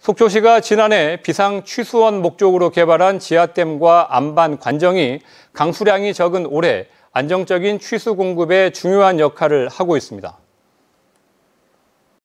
속초시가 지난해 비상 취수원 목적으로 개발한 지하댐과 안반 관정이 강수량이 적은 올해 안정적인 취수 공급에 중요한 역할을 하고 있습니다.